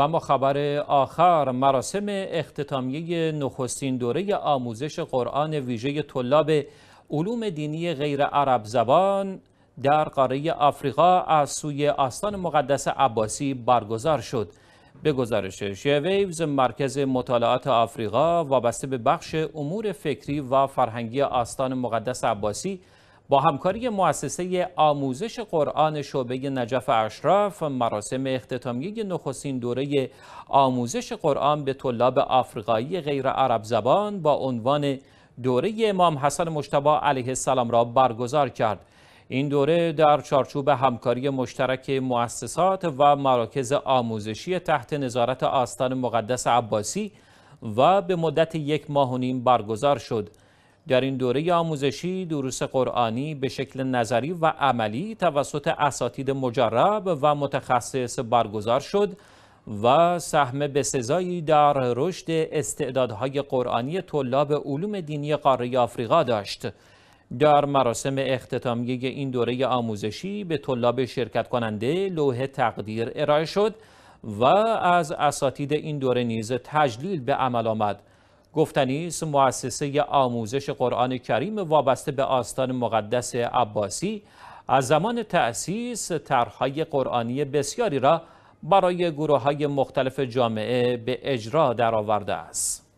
و ما خبر آخر مراسم اختتامیه نخستین دوره آموزش قرآن ویژه طلاب علوم دینی غیر عرب زبان در قاره آفریقا از سوی آستان مقدس عباسی برگزار شد به گزارش شیویوز مرکز مطالعات آفریقا وابسته به بخش امور فکری و فرهنگی آستان مقدس عباسی با همکاری مؤسسه آموزش قرآن شعبه نجف اشراف مراسم اختتامیه نخستین دوره آموزش قرآن به طلاب آفریقایی غیر عرب زبان با عنوان دوره امام حسن مشتبه علیه السلام را برگزار کرد این دوره در چارچوب همکاری مشترک مؤسسات و مراکز آموزشی تحت نظارت آستان مقدس عباسی و به مدت یک ماه و نیم برگزار شد در این دوره آموزشی دروس قرآنی به شکل نظری و عملی توسط اساتید مجرب و متخصص برگزار شد و سهم بسزایی در رشد استعدادهای قرآنی طلاب علوم دینی قاره آفریقا داشت. در مراسم اختتامیه این دوره آموزشی به طلاب شرکت کننده لوح تقدیر ارائه شد و از اساتید این دوره نیز تجلیل به عمل آمد. گفتنی است مؤسسه آموزش قرآن کریم وابسته به آستان مقدس عباسی از زمان تأسیس طرحهای قرآنی بسیاری را برای گروه های مختلف جامعه به اجرا درآورده است.